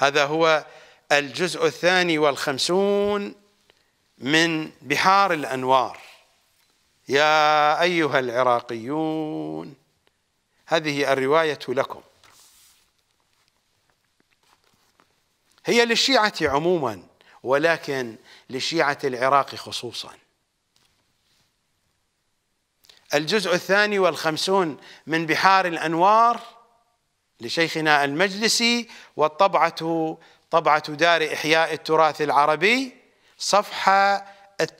هذا هو الجزء الثاني والخمسون من بحار الأنوار يا أيها العراقيون هذه الرواية لكم هي للشيعة عموما ولكن لشيعة العراق خصوصا الجزء الثاني والخمسون من بحار الأنوار لشيخنا المجلسي والطبعة طبعة دار إحياء التراث العربي صفحة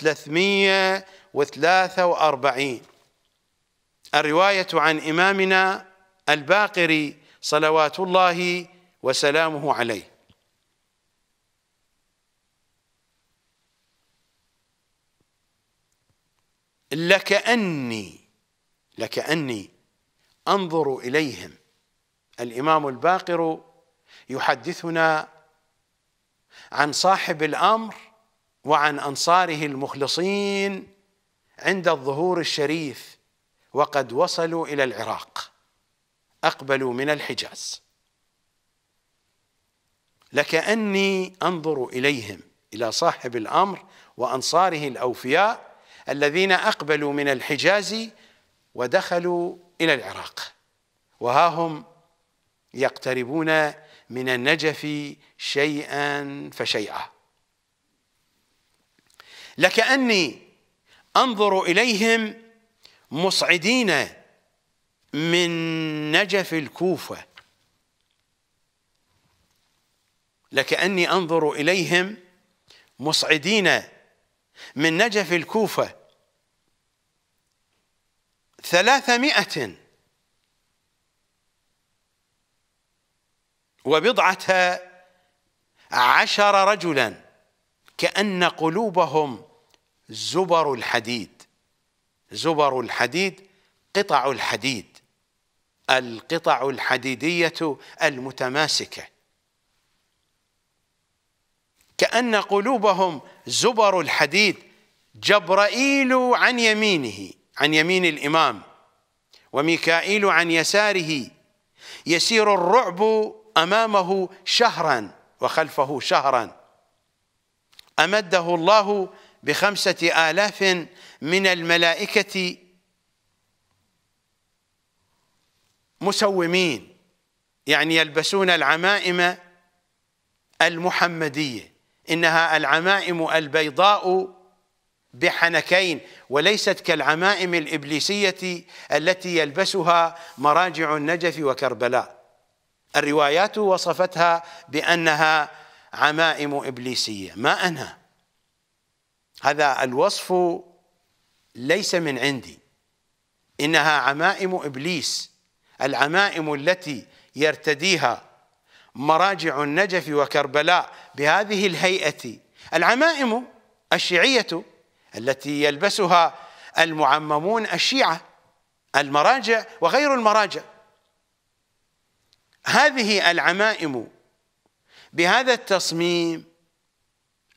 343 الرواية عن إمامنا الباقري صلوات الله وسلامه عليه لكأني لكأني أنظر إليهم الامام الباقر يحدثنا عن صاحب الامر وعن انصاره المخلصين عند الظهور الشريف وقد وصلوا الى العراق اقبلوا من الحجاز لكاني انظر اليهم الى صاحب الامر وانصاره الاوفياء الذين اقبلوا من الحجاز ودخلوا الى العراق وها هم يقتربون من النجف شيئا فشيئا لكأني أنظر إليهم مصعدين من نجف الكوفة لكأني أنظر إليهم مصعدين من نجف الكوفة ثلاثمائة وبضعة عشر رجلا كأن قلوبهم زبر الحديد زبر الحديد قطع الحديد القطع الحديدية المتماسكة كأن قلوبهم زبر الحديد جبرائيل عن يمينه عن يمين الإمام وميكائيل عن يساره يسير الرعب امامه شهرا وخلفه شهرا امده الله بخمسه الاف من الملائكه مسومين يعني يلبسون العمائم المحمديه انها العمائم البيضاء بحنكين وليست كالعمائم الابليسيه التي يلبسها مراجع النجف وكربلاء الروايات وصفتها بأنها عمائم إبليسية ما أنا هذا الوصف ليس من عندي إنها عمائم إبليس العمائم التي يرتديها مراجع النجف وكربلاء بهذه الهيئة العمائم الشيعية التي يلبسها المعممون الشيعة المراجع وغير المراجع هذه العمائم بهذا التصميم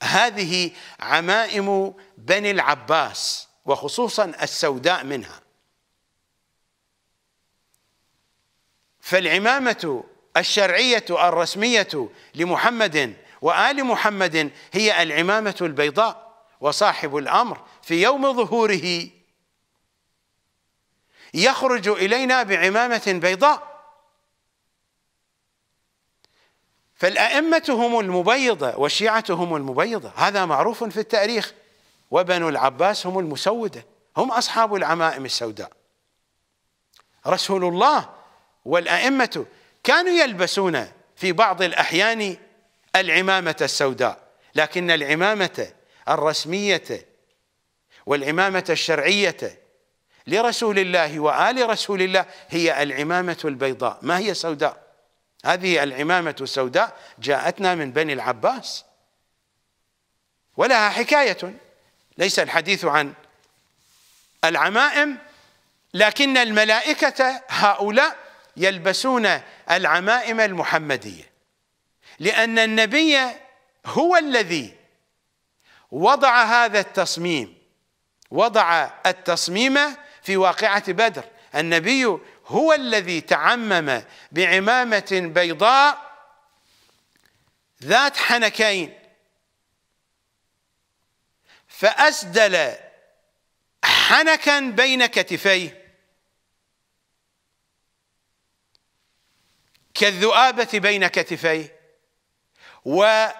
هذه عمائم بني العباس وخصوصا السوداء منها فالعمامة الشرعية الرسمية لمحمد وآل محمد هي العمامة البيضاء وصاحب الأمر في يوم ظهوره يخرج إلينا بعمامة بيضاء فالأئمة هم المبيضة والشيعة هم المبيضة هذا معروف في التاريخ وبنو العباس هم المسودة هم أصحاب العمائم السوداء رسول الله والأئمة كانوا يلبسون في بعض الأحيان العمامة السوداء لكن العمامة الرسمية والعمامة الشرعية لرسول الله وآل رسول الله هي العمامة البيضاء ما هي سوداء هذه العمامة السوداء جاءتنا من بني العباس ولها حكاية ليس الحديث عن العمائم لكن الملائكة هؤلاء يلبسون العمائم المحمدية لأن النبي هو الذي وضع هذا التصميم وضع التصميم في واقعة بدر النبي هو الذي تعمم بعمامة بيضاء ذات حنكين فأسدل حنكا بين كتفيه كالذؤابة بين كتفيه وأخذ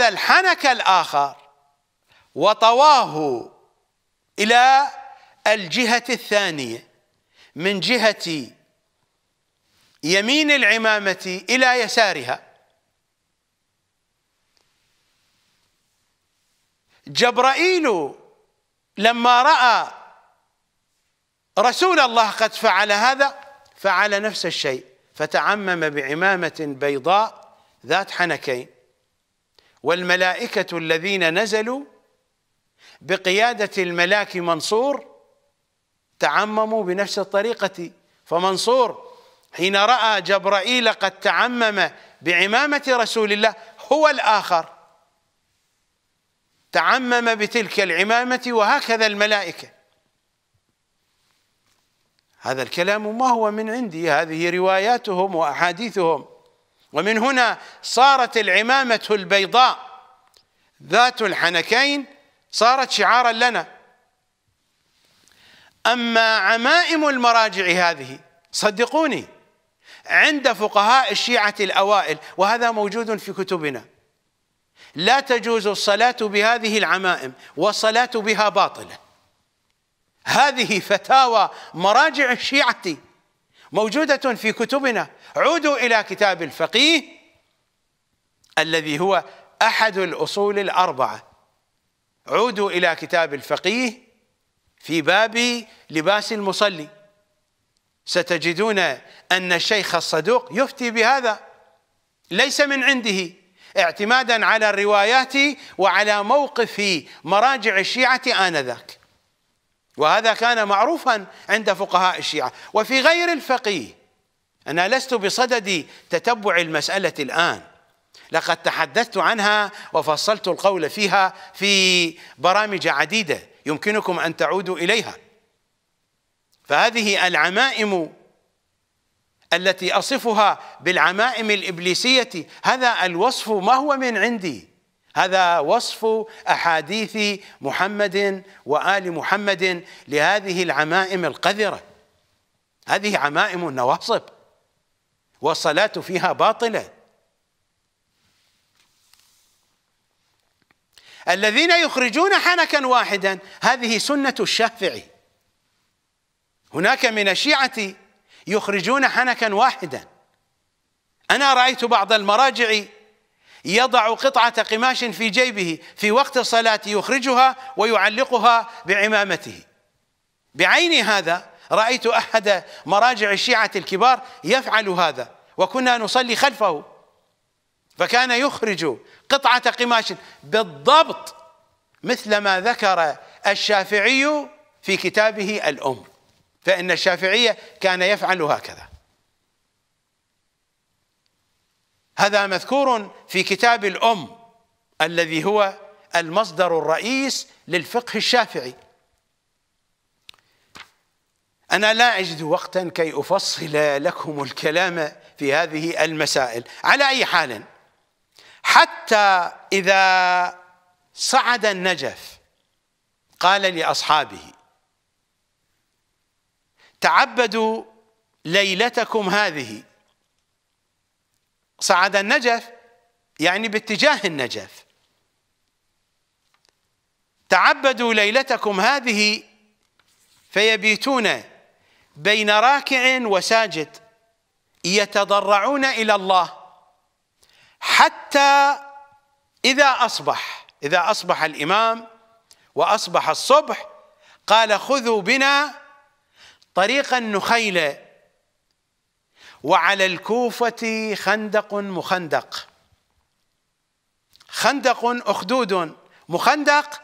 الحنك الآخر وطواه إلى الجهة الثانية من جهة يمين العمامة إلى يسارها جبرائيل لما رأى رسول الله قد فعل هذا فعل نفس الشيء فتعمم بعمامة بيضاء ذات حنكين والملائكة الذين نزلوا بقيادة الملاك منصور تعمموا بنفس الطريقة فمنصور حين رأى جبرائيل قد تعمم بعمامة رسول الله هو الآخر تعمم بتلك العمامة وهكذا الملائكة هذا الكلام ما هو من عندي هذه رواياتهم وأحاديثهم ومن هنا صارت العمامة البيضاء ذات الحنكين صارت شعارا لنا أما عمائم المراجع هذه صدقوني عند فقهاء الشيعة الأوائل وهذا موجود في كتبنا لا تجوز الصلاة بهذه العمائم والصلاة بها باطلة هذه فتاوى مراجع الشيعة موجودة في كتبنا عودوا إلى كتاب الفقيه الذي هو أحد الأصول الأربعة عودوا إلى كتاب الفقيه في باب لباس المصلي ستجدون أن الشيخ الصدوق يفتي بهذا ليس من عنده اعتمادا على الروايات وعلى موقف مراجع الشيعة آنذاك وهذا كان معروفا عند فقهاء الشيعة وفي غير الفقيه أنا لست بصدد تتبع المسألة الآن لقد تحدثت عنها وفصلت القول فيها في برامج عديدة يمكنكم ان تعودوا اليها فهذه العمائم التي اصفها بالعمائم الابليسيه هذا الوصف ما هو من عندي هذا وصف احاديث محمد وال محمد لهذه العمائم القذره هذه عمائم النواصب والصلاه فيها باطله الذين يخرجون حنكا واحدا هذه سنة الشافعي هناك من الشيعة يخرجون حنكا واحدا أنا رأيت بعض المراجع يضع قطعة قماش في جيبه في وقت الصلاة يخرجها ويعلقها بعمامته بعين هذا رأيت أحد مراجع الشيعة الكبار يفعل هذا وكنا نصلي خلفه فكان يخرج قطعة قماش بالضبط مثل ما ذكر الشافعي في كتابه الأم فإن الشافعية كان يفعل هكذا هذا مذكور في كتاب الأم الذي هو المصدر الرئيس للفقه الشافعي أنا لا أجد وقتا كي أفصل لكم الكلام في هذه المسائل على أي حال حتى إذا صعد النجف قال لأصحابه تعبدوا ليلتكم هذه صعد النجف يعني باتجاه النجف تعبدوا ليلتكم هذه فيبيتون بين راكع وساجد يتضرعون إلى الله حتى إذا أصبح إذا أصبح الإمام وأصبح الصبح قال خذوا بنا طريق النخيلة وعلى الكوفة خندق مخندق خندق أخدود مخندق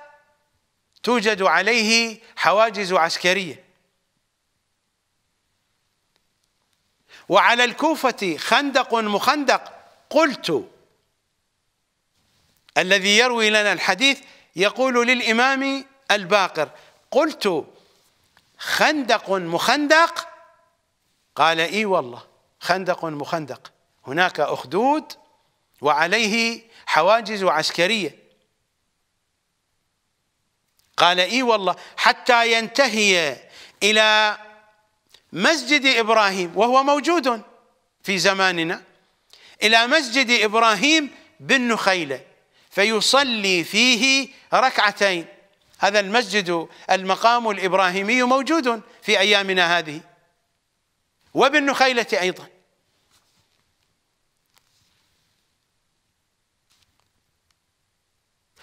توجد عليه حواجز عسكرية وعلى الكوفة خندق مخندق قلت الذي يروي لنا الحديث يقول للإمام الباقر قلت خندق مخندق قال اي والله خندق مخندق هناك أخدود وعليه حواجز عسكرية قال اي والله حتى ينتهي إلى مسجد إبراهيم وهو موجود في زماننا إلى مسجد إبراهيم بن نخيلة فيصلي فيه ركعتين هذا المسجد المقام الإبراهيمي موجود في أيامنا هذه وبن نخيلة أيضا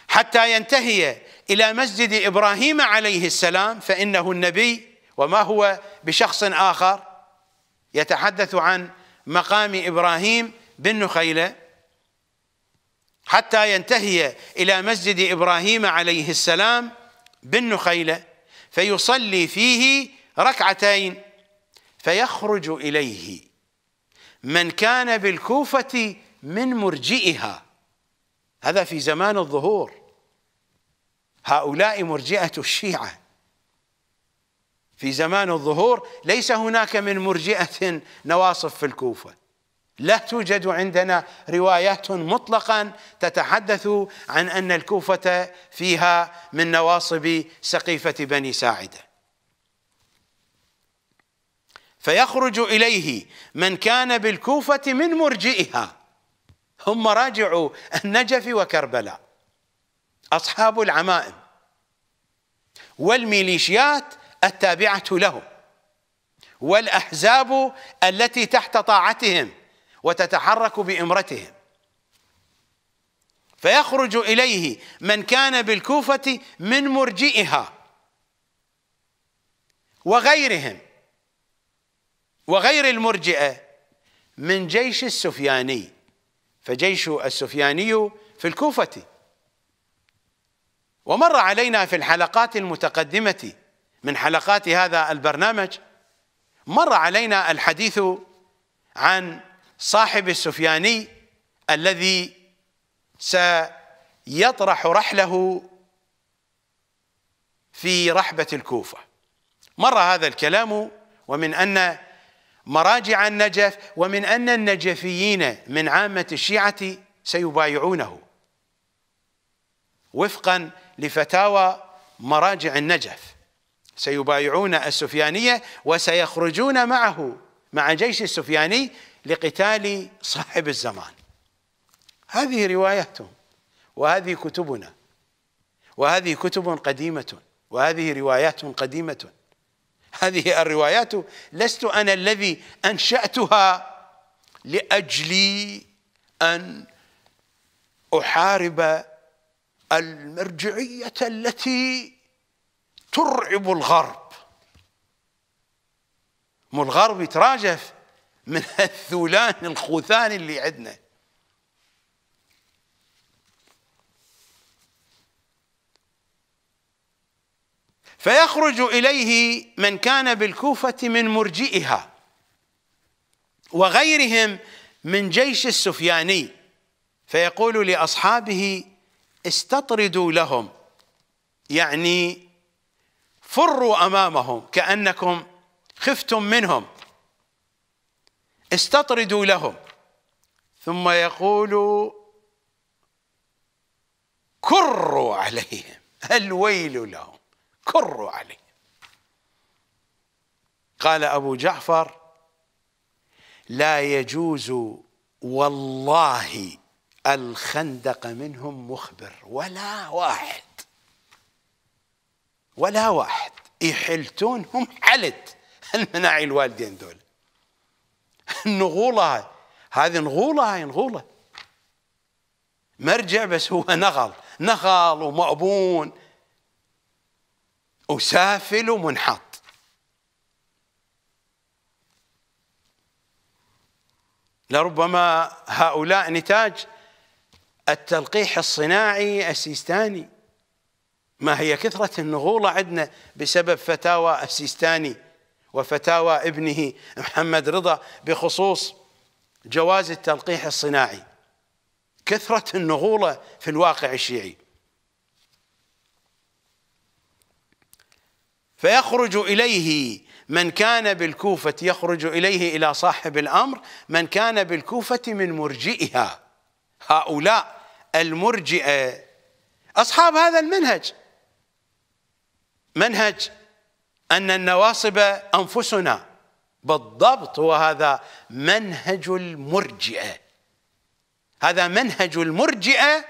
حتى ينتهي إلى مسجد إبراهيم عليه السلام فإنه النبي وما هو بشخص آخر يتحدث عن مقام إبراهيم بالنخيلة حتى ينتهي إلى مسجد إبراهيم عليه السلام بالنخيلة فيصلي فيه ركعتين فيخرج إليه من كان بالكوفة من مرجئها هذا في زمان الظهور هؤلاء مرجئة الشيعة في زمان الظهور ليس هناك من مرجئة نواصف في الكوفة لا توجد عندنا روايات مطلقا تتحدث عن ان الكوفه فيها من نواصب سقيفه بني ساعده. فيخرج اليه من كان بالكوفه من مرجئها هم راجعوا النجف وكربلاء اصحاب العمائم والميليشيات التابعه لهم والاحزاب التي تحت طاعتهم وتتحرك بإمرتهم فيخرج إليه من كان بالكوفة من مرجئها وغيرهم وغير المرجئة من جيش السفياني فجيش السفياني في الكوفة ومر علينا في الحلقات المتقدمة من حلقات هذا البرنامج مر علينا الحديث عن صاحب السفياني الذي سيطرح رحله في رحبة الكوفة مر هذا الكلام ومن أن مراجع النجف ومن أن النجفيين من عامة الشيعة سيبايعونه وفقا لفتاوى مراجع النجف سيبايعون السفيانية وسيخرجون معه مع جيش السفياني لقتال صاحب الزمان هذه رواياتهم وهذه كتبنا وهذه كتب قديمة وهذه روايات قديمة هذه الروايات لست أنا الذي أنشأتها لأجلي أن أحارب المرجعية التي ترعب الغرب مو الغرب يتراجف من الثولان الخوثان اللي عندنا فيخرج اليه من كان بالكوفه من مرجئها وغيرهم من جيش السفياني فيقول لاصحابه استطردوا لهم يعني فروا امامهم كانكم خفتم منهم استطردوا لهم ثم يقول كروا عليهم الويل لهم كروا عليهم قال أبو جعفر لا يجوز والله الخندق منهم مخبر ولا واحد ولا واحد يحلتونهم حلت المناعي الوالدين دول النغولة هاي هذه نغولة هاي نغولة مرجع بس هو نغل نغل ومأبون وسافل ومنحط لربما هؤلاء نتاج التلقيح الصناعي السيستاني ما هي كثرة النغولة عندنا بسبب فتاوى السيستاني وفتاوى ابنه محمد رضا بخصوص جواز التلقيح الصناعي كثرة النغولة في الواقع الشيعي فيخرج إليه من كان بالكوفة يخرج إليه إلى صاحب الأمر من كان بالكوفة من مرجئها هؤلاء المرجئة أصحاب هذا المنهج منهج أن النواصب أنفسنا بالضبط وهذا منهج المرجئة هذا منهج المرجئة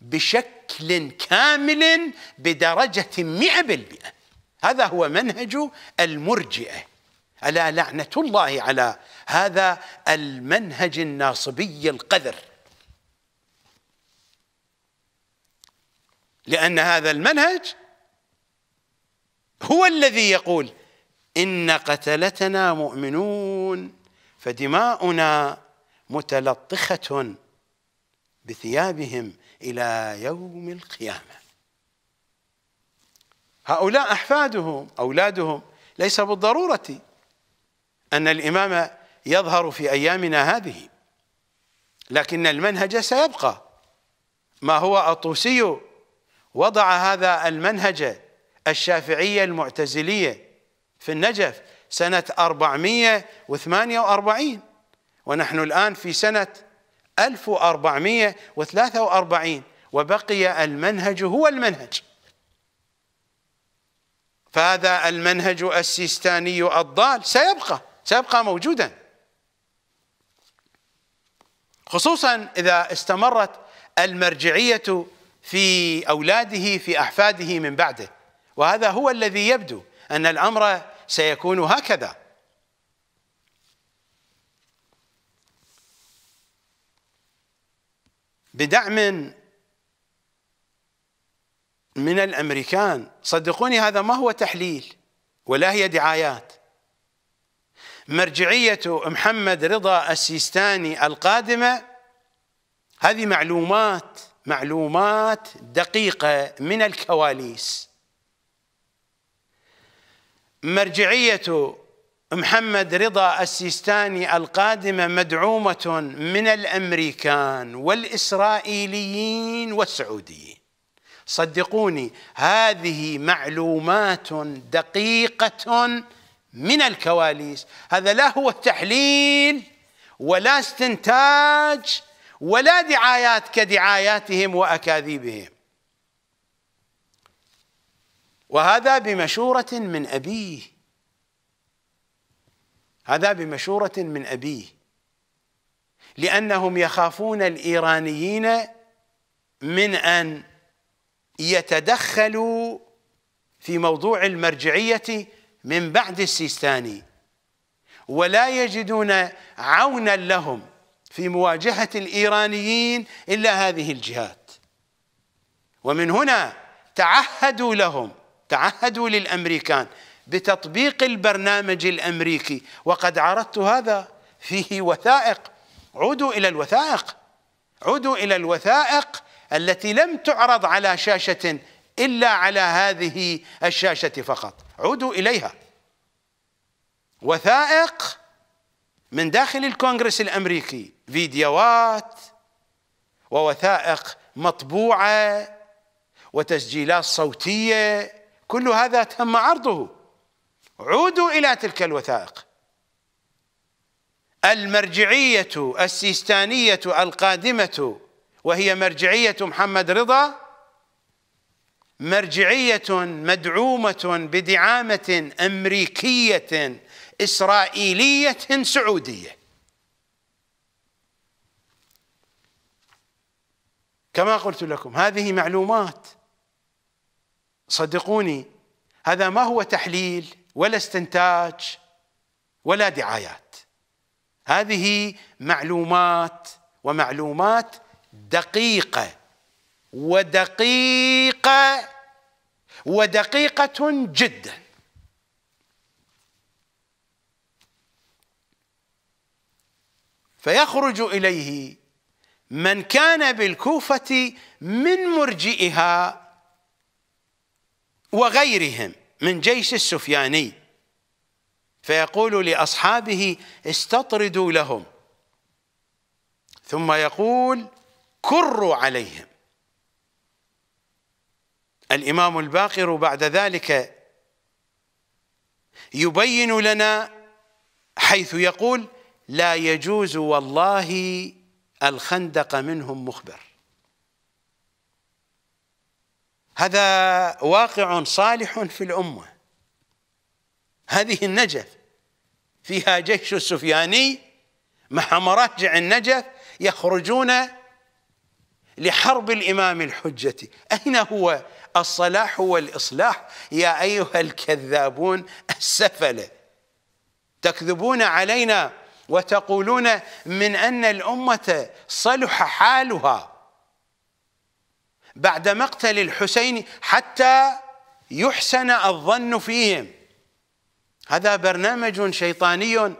بشكل كامل بدرجة مئة بالمئة هذا هو منهج المرجئة ألا لعنة الله على هذا المنهج الناصبي القذر لأن هذا المنهج هو الذي يقول إن قتلتنا مؤمنون فدماؤنا متلطخة بثيابهم إلى يوم القيامة هؤلاء أحفادهم أولادهم ليس بالضرورة أن الإمام يظهر في أيامنا هذه لكن المنهج سيبقى ما هو الطوسي وضع هذا المنهج الشافعية المعتزلية في النجف سنة 448 ونحن الآن في سنة 1443 وبقي المنهج هو المنهج فهذا المنهج السيستاني الضال سيبقى سيبقى موجودا خصوصا إذا استمرت المرجعية في أولاده في أحفاده من بعده وهذا هو الذي يبدو أن الأمر سيكون هكذا بدعم من الامريكان صدقوني هذا ما هو تحليل ولا هي دعايات مرجعيه محمد رضا السيستاني القادمه هذه معلومات معلومات دقيقه من الكواليس مرجعية محمد رضا السيستاني القادمة مدعومة من الأمريكان والإسرائيليين والسعوديين صدقوني هذه معلومات دقيقة من الكواليس هذا لا هو التحليل ولا استنتاج ولا دعايات كدعاياتهم وأكاذيبهم وهذا بمشورة من أبيه هذا بمشورة من أبيه لأنهم يخافون الإيرانيين من أن يتدخلوا في موضوع المرجعية من بعد السيستاني ولا يجدون عونا لهم في مواجهة الإيرانيين إلا هذه الجهات ومن هنا تعهدوا لهم تعهدوا للامريكان بتطبيق البرنامج الامريكي وقد عرضت هذا فيه وثائق عودوا الى الوثائق عودوا الى الوثائق التي لم تعرض على شاشه الا على هذه الشاشه فقط عودوا اليها وثائق من داخل الكونغرس الامريكي فيديوهات ووثائق مطبوعه وتسجيلات صوتيه كل هذا تم عرضه عودوا إلى تلك الوثائق المرجعية السيستانية القادمة وهي مرجعية محمد رضا مرجعية مدعومة بدعامة أمريكية إسرائيلية سعودية كما قلت لكم هذه معلومات صدقوني هذا ما هو تحليل ولا استنتاج ولا دعايات هذه معلومات ومعلومات دقيقه ودقيقه ودقيقه جدا فيخرج اليه من كان بالكوفه من مرجئها وغيرهم من جيش السفياني فيقول لأصحابه استطردوا لهم ثم يقول كروا عليهم الإمام الباقر بعد ذلك يبين لنا حيث يقول لا يجوز والله الخندق منهم مخبر هذا واقع صالح في الأمة هذه النجف فيها جيش السفياني مع مراجع النجف يخرجون لحرب الإمام الحجة أين هو الصلاح والإصلاح يا أيها الكذابون السفلة تكذبون علينا وتقولون من أن الأمة صلح حالها بعد مقتل الحسين حتى يحسن الظن فيهم هذا برنامج شيطاني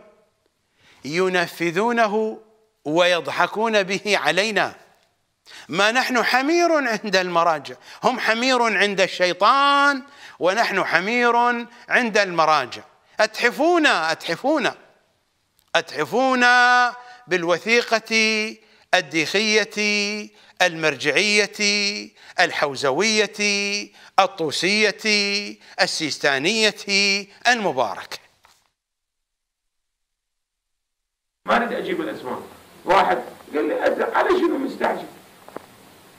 ينفذونه ويضحكون به علينا ما نحن حمير عند المراجع هم حمير عند الشيطان ونحن حمير عند المراجع أتحفونا أتحفونا أتحفونا بالوثيقة الديخية المرجعية الحوزوية الطوسية السيستانية المباركة ما اريد اجيب الاسماء واحد قال لي أزرق على شنو مستعجل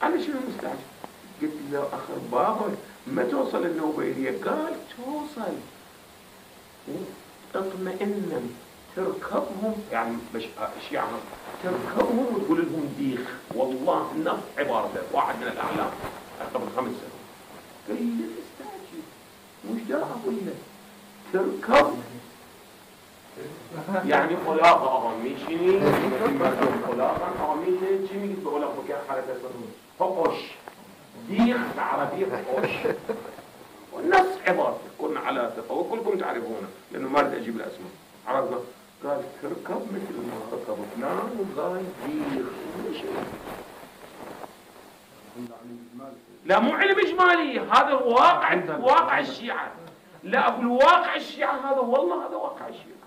على شنو مستعجل قلت له اخر بابا ما توصل النوبة إليه قال توصل إيه، اطمئن تركبهم يعني مش الشيعة يعني تركبهم وتقول لهم ديخ والله نفس عبارته واحد من الاعلام قبل خمس سنوات قال لي استاجي وش ده اقول تركب يعني خلاقه آه، أغميشني آه، قلاقة أغميشني جميل بقولك مكان حركة فقش ديخ عربي فقش والنفس عبارته كنا على ثقة وكلكم تعرفونه لأنه ما أريد أجيب الأسماء عرفنا قال تركب مثل ما نعم وقال دير لا مو علم اجمالي هذا واقع واقع الشيعه لا اقول واقع الشيعه هذا والله هذا واقع الشيعه